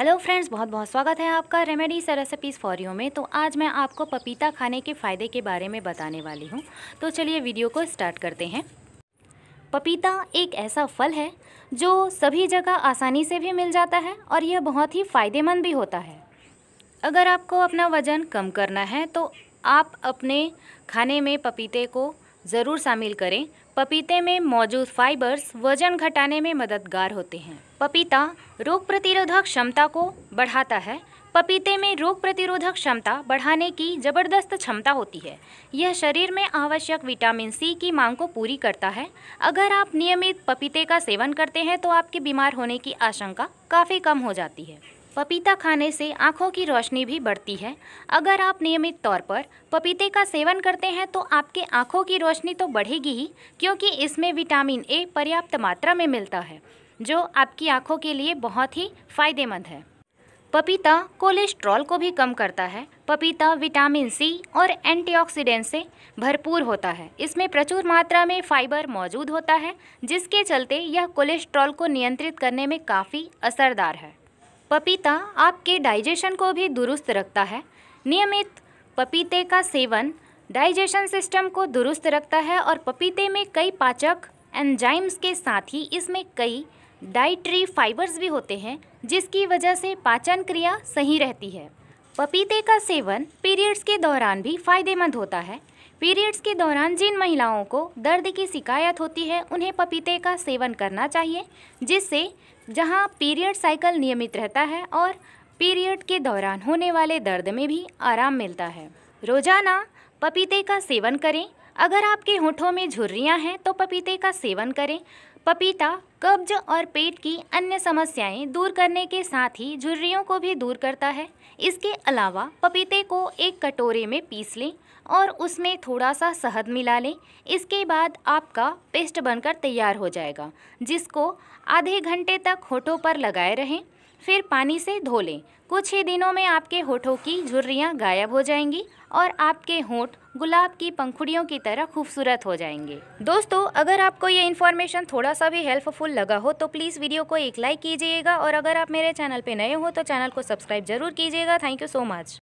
hello friends बहुत बहुत स्वागत है आपका रेमेडीज रेसिपीज़ फॉर यू में तो आज मैं आपको पपीता खाने के फ़ायदे के बारे में बताने वाली हूँ तो चलिए वीडियो को स्टार्ट करते हैं पपीता एक ऐसा फल है जो सभी जगह आसानी से भी मिल जाता है और यह बहुत ही फ़ायदेमंद भी होता है अगर आपको अपना वज़न कम करना है तो आप अपने खाने में पपीते को ज़रूर शामिल करें पपीते में मौजूद फाइबर्स वजन घटाने में मददगार होते हैं पपीता रोग प्रतिरोधक क्षमता को बढ़ाता है पपीते में रोग प्रतिरोधक क्षमता बढ़ाने की जबरदस्त क्षमता होती है यह शरीर में आवश्यक विटामिन सी की मांग को पूरी करता है अगर आप नियमित पपीते का सेवन करते हैं तो आपके बीमार होने की आशंका काफ़ी कम हो जाती है पपीता खाने से आँखों की रोशनी भी बढ़ती है अगर आप नियमित तौर पर पपीते का सेवन करते हैं तो आपके आँखों की रोशनी तो बढ़ेगी ही क्योंकि इसमें विटामिन ए पर्याप्त मात्रा में मिलता है जो आपकी आँखों के लिए बहुत ही फायदेमंद है पपीता कोलेस्ट्रॉल को भी कम करता है पपीता विटामिन सी और एंटीऑक्सीडेंट से भरपूर होता है इसमें प्रचुर मात्रा में फाइबर मौजूद होता है जिसके चलते यह कोलेस्ट्रॉल को नियंत्रित करने में काफ़ी असरदार है पपीता आपके डाइजेशन को भी दुरुस्त रखता है नियमित पपीते का सेवन डाइजेशन सिस्टम को दुरुस्त रखता है और पपीते में कई पाचक एंजाइम्स के साथ ही इसमें कई डाइट्री फाइबर्स भी होते हैं जिसकी वजह से पाचन क्रिया सही रहती है पपीते का सेवन पीरियड्स के दौरान भी फायदेमंद होता है पीरियड्स के दौरान जिन महिलाओं को दर्द की शिकायत होती है उन्हें पपीते का सेवन करना चाहिए जिससे जहां पीरियड साइकिल नियमित रहता है और पीरियड के दौरान होने वाले दर्द में भी आराम मिलता है रोजाना पपीते का सेवन करें अगर आपके होठों में झुर्रियाँ हैं तो पपीते का सेवन करें पपीता कब्ज और पेट की अन्य समस्याएं दूर करने के साथ ही झुर्रियों को भी दूर करता है इसके अलावा पपीते को एक कटोरे में पीस लें और उसमें थोड़ा सा शहद मिला लें इसके बाद आपका पेस्ट बनकर तैयार हो जाएगा जिसको आधे घंटे तक होठों पर लगाए रहें फिर पानी से धो लें कुछ ही दिनों में आपके होठों की झुर्रियाँ गायब हो जाएंगी और आपके होठ गुलाब की पंखुड़ियों की तरह खूबसूरत हो जाएंगे दोस्तों अगर आपको ये इन्फॉर्मेशन थोड़ा सा भी हेल्पफुल लगा हो तो प्लीज़ वीडियो को एक लाइक कीजिएगा और अगर आप मेरे चैनल पर नए हो तो चैनल को सब्सक्राइब जरूर कीजिएगा थैंक यू सो मच